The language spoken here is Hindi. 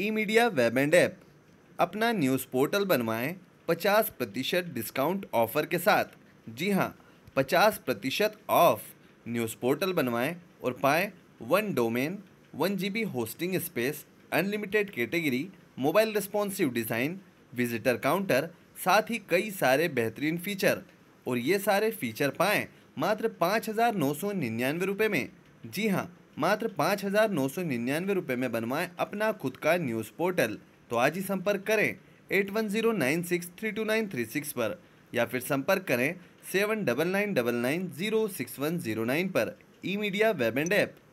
E media web and app अपना न्यूज़ पोर्टल बनवाएं पचास प्रतिशत डिस्काउंट ऑफर के साथ जी हाँ पचास प्रतिशत ऑफ न्यूज़ पोर्टल बनवाएं और पाएं one domain one G hosting space unlimited category mobile responsive design visitor counter साथ ही कई सारे बेहतरीन फ़ीचर और ये सारे फ़ीचर पाएँ मात्र पाँच हज़ार नौ सौ निन्यानवे रुपये में जी हाँ मात्र पाँच हज़ार नौ सौ निन्यानवे रुपये में बनवाएं अपना खुद का न्यूज़ पोर्टल तो आज ही संपर्क करें at one zero nine six three two nine three six पर या फिर संपर्क करें seven double nine double nine zero six one zero nine पर E media web and app